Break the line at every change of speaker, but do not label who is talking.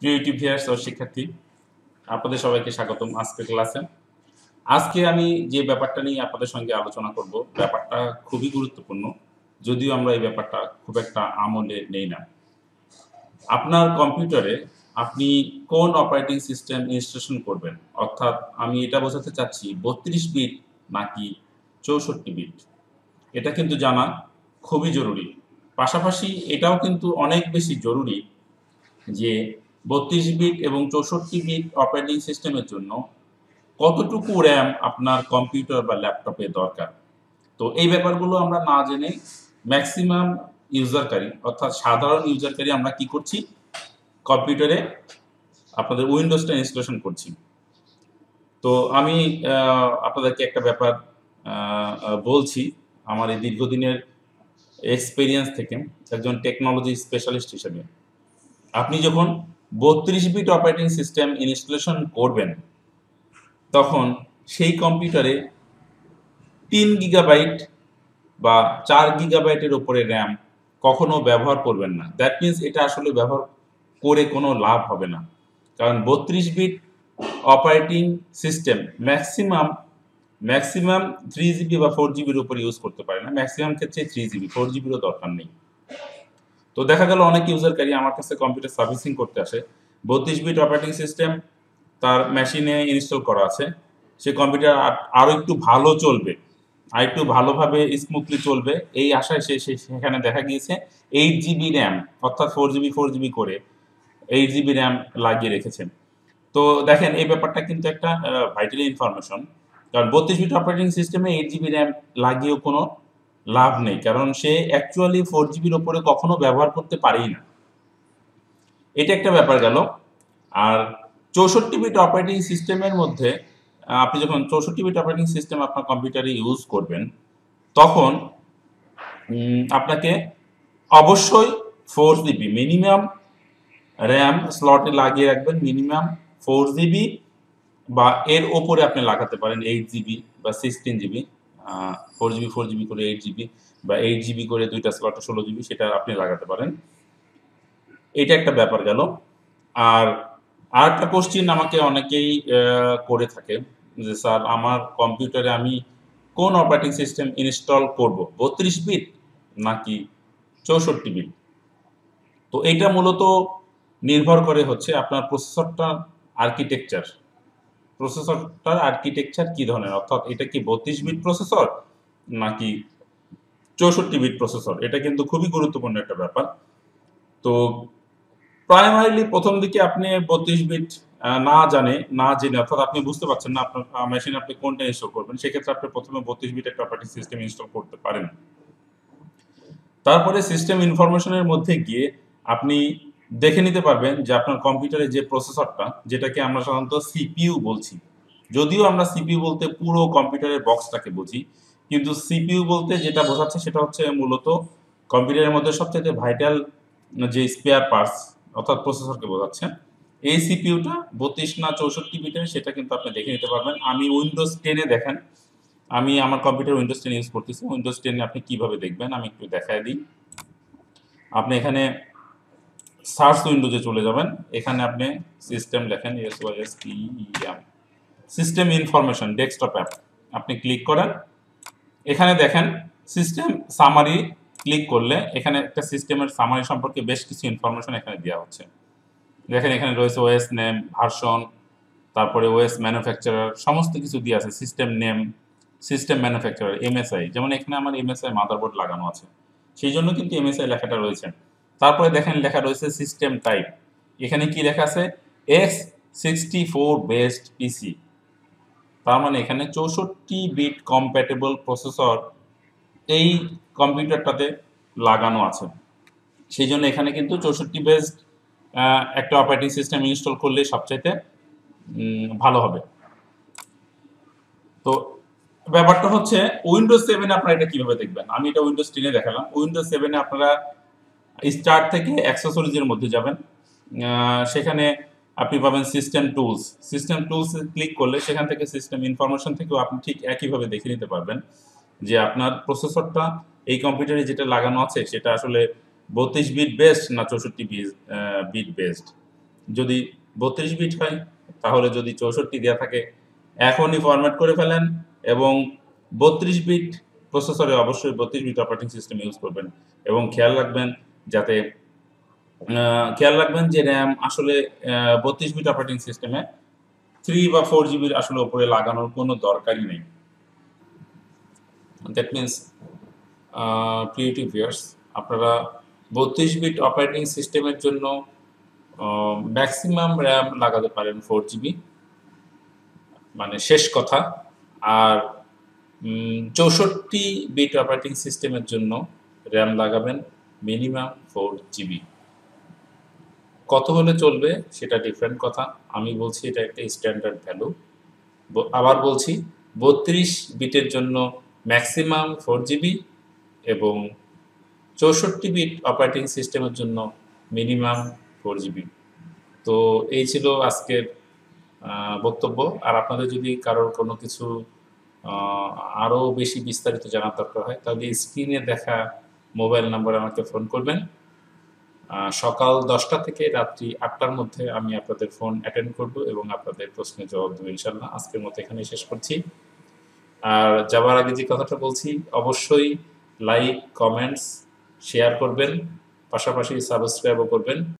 প্রিয় YouTube viewers ও শিক্ষার্থী আপনাদের সবাইকে স্বাগতম আজকে ক্লাসে আজকে আমি যে ব্যাপারটা নিয়ে আপনাদের সঙ্গে আলোচনা করব ব্যাপারটা খুবই গুরুত্বপূর্ণ যদিও আমরা এই ব্যাপারটা খুব একটা আমলে নেই না আপনার কম্পিউটারে আপনি কোন অপারেটিং সিস্টেম ইনস্টলেশন করবেন অর্থাৎ আমি এটা বোঝাতে চাচ্ছি বত্রিশ বিট নাকি চৌষট্টি বিট এটা কিন্তু জানা খুবই জরুরি পাশাপাশি এটাও কিন্তু অনেক বেশি জরুরি যে বত্রিশ বিট এবং চৌষট্টি বিট অপারেটিং সিস্টেমের জন্য কতটুকু র্যাম আপনার কম্পিউটার বা ল্যাপটপে দরকার তো এই ব্যাপারগুলো আমরা না জেনে ম্যাক্সিমাম ইউজারকারী অর্থাৎ সাধারণ ইউজারকারী আমরা কি করছি কম্পিউটারে আপনাদের উইন্ডোজটা ইনস্টলেশন করছি তো আমি আপনাদেরকে একটা ব্যাপার বলছি আমার এই দীর্ঘদিনের এক্সপিরিয়েন্স থেকে একজন টেকনোলজি স্পেশালিস্ট হিসেবে আপনি যখন বত্রিশ বিট অপারেটিং সিস্টেম ইনস্টলেশন করবেন তখন সেই কম্পিউটারে তিন গিগাবাইট বা চার গিগাবাইটের ওপরে র্যাম কখনো ব্যবহার করবেন না দ্যাট মিন্স এটা আসলে ব্যবহার করে কোনো লাভ হবে না কারণ বত্রিশ bit operating system maximum maximum three GB বা ফোর জিবির উপর ইউজ করতে পারে না ম্যাক্সিমাম ক্ষেত্রে থ্রি জিবি ফোর জিবিরও দরকার নেই তো দেখা গেল অনেক ইউজারকারী আমার কাছে কম্পিউটার সার্ভিসিং করতে আসে বত্রিশ বিট অপারেটিং সিস্টেম তার মেশিনে ইনস্টল করা আছে সে কম্পিউটার আরও একটু ভালো চলবে আর একটু ভালোভাবে স্মুথলি চলবে এই আশায় সে সেখানে দেখা গিয়েছে এইট জিবি র্যাম অর্থাৎ ফোর জিবি ফোর জিবি করে এইট জিবি র্যাম লাগিয়ে রেখেছেন তো দেখেন এই ব্যাপারটা কিন্তু একটা ভাইটাল ইনফরমেশন কারণ বত্রিশ বিট অপারেটিং সিস্টেমে এইট জিবি র্যাম লাগিয়েও কোনো লাভ নেই কারণ সে অ্যাকচুয়ালি ফোর জিবির ওপরে কখনো ব্যবহার করতে পারেই না এটা একটা ব্যাপার গেল আর চৌষট্টি বিট অপারেটিং সিস্টেমের মধ্যে আপনি যখন চৌষট্টি বিট অপারেটিং সিস্টেম আপনার কম্পিউটারে ইউজ করবেন তখন আপনাকে অবশ্যই ফোর জিবি মিনিমাম র্যাম স্লটে লাগিয়ে রাখবেন মিনিমাম ফোর জিবি বা এর ওপরে আপনি লাগাতে পারেন এইট জিবি বা sixteen GB four GB four GB করে এইট জিবি বা এইট জিবি করে দুইটা স্লট ষোলো জিবি সেটা আপনি লাগাতে পারেন এটা একটা ব্যাপার গেল আর আর একটা কোশ্চিন আমাকে অনেকেই করে থাকে যে স্যার আমার কম্পিউটারে আমি কোন অপারেটিং সিস্টেম ইনস্টল করব বত্রিশ বিট নাকি চৌষট্টি বিট তো এটা মূলত নির্ভর করে হচ্ছে আপনার প্রসেসরটা আর্কিটেকচার প্রসেসরটার আর্কিটেকচার কি ধরনের অর্থাৎ এটা কি বত্রিশ বিট প্রসেসর নাকি চৌষট্টি বিট প্রসেসর এটা কিন্তু খুবই গুরুত্বপূর্ণ একটা ব্যাপার তো প্রাইমারিলি প্রথম দিকে আপনি বত্রিশ বিট না জানে না জেনে অর্থাৎ আপনি বুঝতে পারছেন না আপনার মেশিনে আপনি কোনটা ইনস্টল করবেন সেক্ষেত্রে আপনি প্রথমে বত্রিশ বিটের প্রপার্টি সিস্টেম ইনস্টল করতে পারেন তারপরে সিস্টেম ইনফরমেশনের মধ্যে গিয়ে আপনি দেখে নিতে পারবেন যে আপনার কম্পিউটারে যে প্রসেসরটা যেটাকে আমরা সাধারণত সিপিইউ বলছি যদিও আমরা সিপিইউ বলতে পুরো কম্পিউটারের বক্সটাকে বুঝি কিন্তু সিপিইউ বলতে যেটা বোঝাচ্ছে সেটা হচ্ছে মূলত কম্পিউটারের মধ্যে সবচেয়ে ভাইটাল যে স্পেয়ার পার্টস অর্থাৎ প্রসেসরকে বোঝাচ্ছে এই সিপিউটা বত্রিশ না চৌষট্টি বিটের সেটা কিন্তু আপনি দেখে নিতে পারবেন আমি উইন্ডোজ টেনে দেখেন আমি আমার কম্পিউটার উইন্ডোজ টেন ইউজ করতেছি উইন্ডোজ টেনে আপনি কিভাবে দেখবেন আমি একটু দেখাই দিই আপনি এখানে সার্চ উইন্ডোতে চলে যাবেন এখানে আপনি সিস্টেম লেখেন S Y S M system information desktop app আপনি ক্লিক করেন এখানে দেখেন সিস্টেম সামারি ক্লিক করলে এখানে একটা সিস্টেমের সামারি সম্পর্কে বেশ কিছু ইনফরমেশন এখানে দেওয়া হচ্ছে দেখেন এখানে রয়েছে ওয়েস নেম ভার্সন তারপরে ওয়েস ম্যানুফ্যাকচারার সমস্ত কিছু দিয়ে আছে system name system manufacturer MSI যেমন এখানে আমার এমএসআই মাদারবোর্ড লাগানো আছে সেই জন্য কিন্তু এমএসআই লেখাটা রয়েছে তারপরে দেখেন লেখা রয়েছে সিস্টেম টাইপ এখানে কি লেখা আছে X sixty four best PC তার মানে এখানে চৌষট্টি বিট কম্প্যাটেবল প্রসেসর এই কম্পিউটারটাতে লাগানো আছে সেই জন্য এখানে কিন্তু চৌষট্টি বেস্ট একটা অপারেটিং সিস্টেম ইনস্টল করলে সবচাইতে ভালো হবে তো ব্যাপারটা হচ্ছে উইন্ডোজ সেভেনে আপনারা এটা কীভাবে দেখবেন আমি এটা উইন্ডোজ টেনে দেখালাম উইন্ডোজ সেভেনে আপনারা স্টার্ট থেকে অ্যাক্সেসরিজের মধ্যে যাবেন সেখানে আপনি পাবেন system tools system tools click করলে সেখান থেকে সিস্টেম ইনফরমেশন থেকেও আপনি ঠিক একইভাবে দেখে নিতে পারবেন যে আপনার প্রসেসরটা এই কম্পিউটারে যেটা লাগানো আছে সেটা আসলে বত্রিশ বিট বেস্ট না চৌষট্টি বিট বেস্ট যদি বত্রিশ বিট হয় তাহলে যদি চৌষট্টি দেওয়া থাকে এখনই ফরম্যাট করে ফেলেন এবং বত্রিশ বিট প্রসেসরে অবশ্যই বত্রিশ বিট অপারেটিং সিস্টেম ইউজ করবেন এবং খেয়াল রাখবেন যাতে খেয়াল রাখবেন যে র্যাম আসলে বত্রিশ বিট অপারেটিং সিস্টেমে থ্রি বা ফোর জিবির আসলে ওপরে লাগানোর কোনো দরকারই নেই দ্যাট মিনস ক্রিয়েটিভ ইয়ার্স আপনারা বত্রিশ বিট অপারেটিং সিস্টেমের জন্য ম্যাক্সিমাম র্যাম লাগাতে পারেন ফোর জিবি মানে শেষ কথা আর চৌষট্টি বিট অপারেটিং সিস্টেমের জন্য র্যাম লাগাবেন মিনিমাম ফোর জিবি কত হলে চলবে সেটা ডিফারেন্ট কথা আমি বলছি এটা একটা স্ট্যান্ডার্ড ভ্যালু আবার বলছি বত্রিশ বিটের জন্য ম্যাক্সিমাম ফোর জিবি এবং চৌষট্টি বিট অপারেটিং সিস্টেমের জন্য মিনিমাম ফোর জিবি তো এই ছিল আজকের বক্তব্য আর আপনাদের যদি কারোর কোনো কিছু আরও বেশি বিস্তারিত জানার দরকার হয় তাহলে স্ক্রিনে দেখা মোবাইল নম্বরে আমাকে ফোন করবেন সকাল দশটা থেকে রাত্রি আটটার মধ্যে আমি আপনাদের ফোন অ্যাটেন্ড করব এবং আপনাদের প্রশ্নের জবাব দেবো ইনশাল্লাহ আজকের মতো এখানেই শেষ করছি আর যাবার আগে যে কথাটা বলছি অবশ্যই লাইক কমেন্টস শেয়ার করবেন পাশাপাশি সাবস্ক্রাইবও করবেন